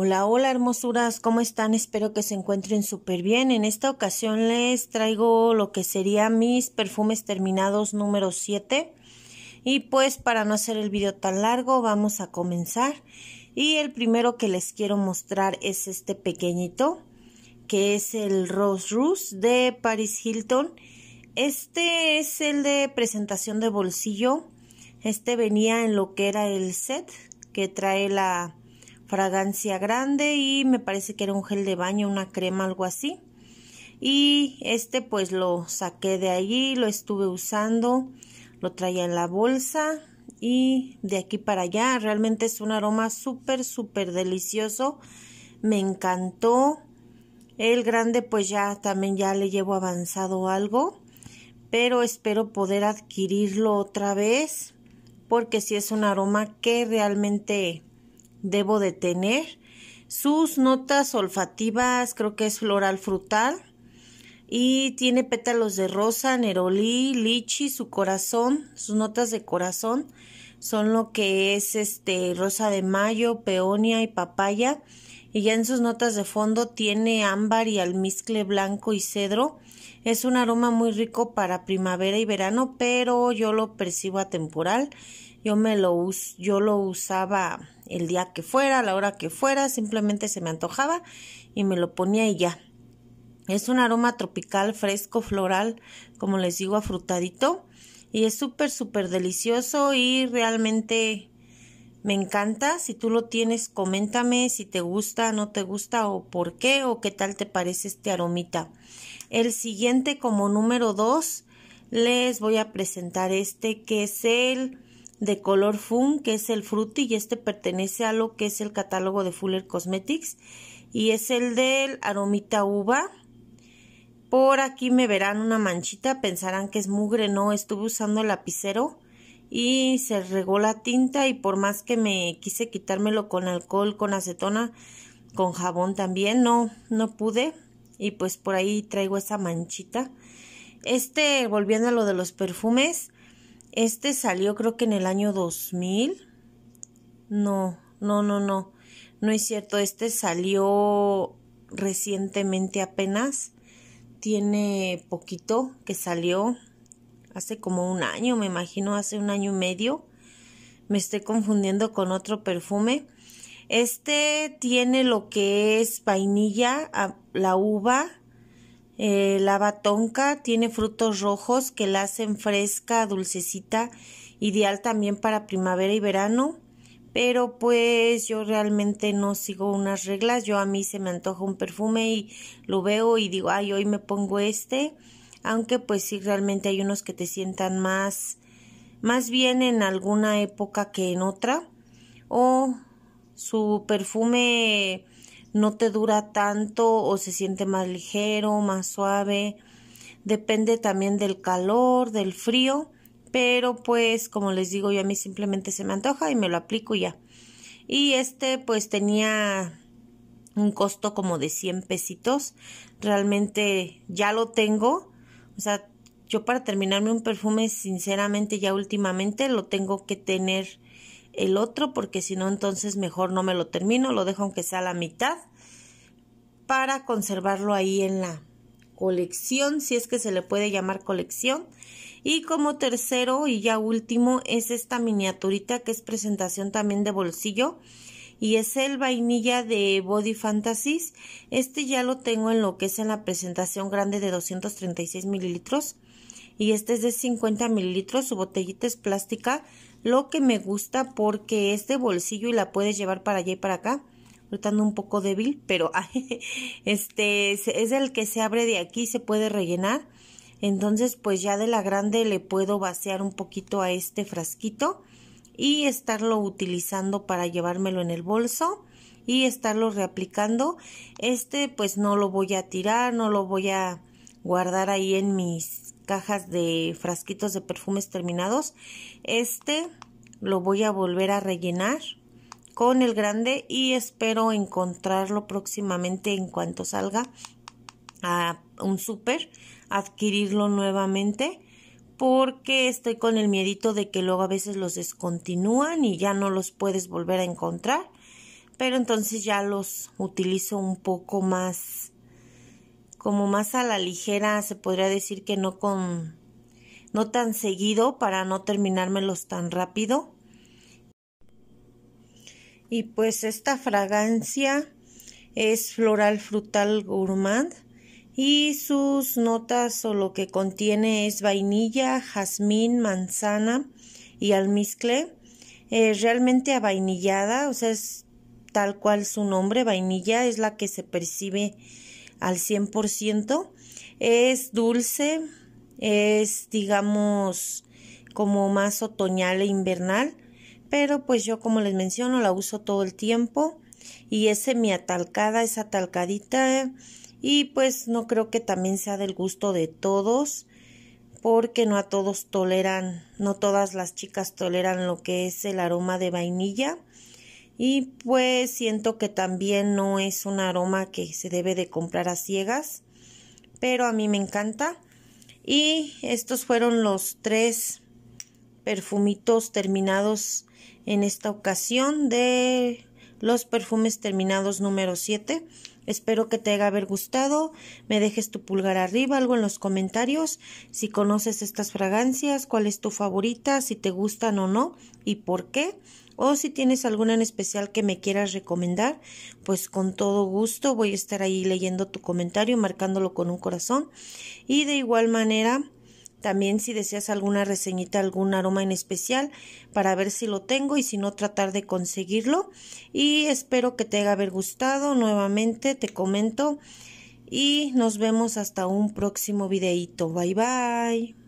Hola, hola hermosuras, ¿cómo están? Espero que se encuentren súper bien. En esta ocasión les traigo lo que serían mis perfumes terminados número 7. Y pues para no hacer el video tan largo, vamos a comenzar. Y el primero que les quiero mostrar es este pequeñito, que es el Rose Rouge de Paris Hilton. Este es el de presentación de bolsillo. Este venía en lo que era el set que trae la fragancia grande y me parece que era un gel de baño, una crema, algo así. Y este pues lo saqué de allí, lo estuve usando, lo traía en la bolsa y de aquí para allá realmente es un aroma súper, súper delicioso. Me encantó. El grande pues ya también ya le llevo avanzado algo, pero espero poder adquirirlo otra vez porque si es un aroma que realmente debo de tener. Sus notas olfativas creo que es floral frutal y tiene pétalos de rosa, nerolí, lichi, su corazón, sus notas de corazón son lo que es este rosa de mayo, peonia y papaya y ya en sus notas de fondo tiene ámbar y almizcle blanco y cedro. Es un aroma muy rico para primavera y verano, pero yo lo percibo atemporal. temporal yo me lo yo lo usaba el día que fuera, la hora que fuera, simplemente se me antojaba y me lo ponía y ya. Es un aroma tropical, fresco, floral, como les digo, afrutadito y es súper súper delicioso y realmente me encanta. Si tú lo tienes, coméntame si te gusta, no te gusta o por qué o qué tal te parece este aromita. El siguiente como número 2 les voy a presentar este que es el de color Fun, que es el Fruity, y este pertenece a lo que es el catálogo de Fuller Cosmetics, y es el del aromita uva. Por aquí me verán una manchita, pensarán que es mugre, no, estuve usando el lapicero y se regó la tinta y por más que me quise quitármelo con alcohol, con acetona, con jabón también, no, no pude y pues por ahí traigo esa manchita. Este, volviendo a lo de los perfumes, este salió creo que en el año 2000. No, no, no, no. No es cierto, este salió recientemente apenas. Tiene poquito que salió. Hace como un año, me imagino, hace un año y medio. Me estoy confundiendo con otro perfume. Este tiene lo que es vainilla, la uva, eh, la batonca tiene frutos rojos que la hacen fresca, dulcecita, ideal también para primavera y verano. Pero pues yo realmente no sigo unas reglas. Yo a mí se me antoja un perfume y lo veo y digo, ay, hoy me pongo este. Aunque pues sí, realmente hay unos que te sientan más, más bien en alguna época que en otra. O su perfume no te dura tanto o se siente más ligero, más suave. Depende también del calor, del frío, pero pues como les digo yo a mí simplemente se me antoja y me lo aplico ya. Y este pues tenía un costo como de 100 pesitos. Realmente ya lo tengo. O sea, yo para terminarme un perfume, sinceramente, ya últimamente lo tengo que tener el otro porque si no entonces mejor no me lo termino, lo dejo aunque sea la mitad para conservarlo ahí en la colección, si es que se le puede llamar colección. Y como tercero y ya último es esta miniaturita que es presentación también de bolsillo y es el vainilla de Body Fantasies. Este ya lo tengo en lo que es en la presentación grande de 236 mililitros y este es de 50 mililitros, su botellita es plástica, lo que me gusta porque este bolsillo y la puedes llevar para allá y para acá. estando un poco débil, pero este es el que se abre de aquí, se puede rellenar. Entonces, pues ya de la grande le puedo vaciar un poquito a este frasquito y estarlo utilizando para llevármelo en el bolso y estarlo reaplicando. Este pues no lo voy a tirar, no lo voy a guardar ahí en mis cajas de frasquitos de perfumes terminados. Este lo voy a volver a rellenar con el grande y espero encontrarlo próximamente en cuanto salga a un súper, adquirirlo nuevamente porque estoy con el miedito de que luego a veces los descontinúan y ya no los puedes volver a encontrar, pero entonces ya los utilizo un poco más como más a la ligera, se podría decir que no con no tan seguido para no terminármelos tan rápido. Y pues esta fragancia es floral frutal gourmand y sus notas o lo que contiene es vainilla, jazmín, manzana y almizcle. es eh, realmente avainillada, o sea, es tal cual su nombre, vainilla, es la que se percibe al 100%. Es dulce, es digamos como más otoñal e invernal, pero pues yo como les menciono la uso todo el tiempo y es atalcada es atalcadita y pues no creo que también sea del gusto de todos porque no a todos toleran, no todas las chicas toleran lo que es el aroma de vainilla y pues siento que también no es un aroma que se debe de comprar a ciegas, pero a mí me encanta. Y estos fueron los tres perfumitos terminados en esta ocasión de los perfumes terminados número 7. Espero que te haya gustado. Me dejes tu pulgar arriba, algo en los comentarios. Si conoces estas fragancias, cuál es tu favorita, si te gustan o no y por qué. O si tienes alguna en especial que me quieras recomendar, pues con todo gusto voy a estar ahí leyendo tu comentario, marcándolo con un corazón. Y de igual manera, también si deseas alguna reseñita, algún aroma en especial para ver si lo tengo y si no tratar de conseguirlo. Y espero que te haya haber gustado. Nuevamente te comento y nos vemos hasta un próximo videito. Bye bye.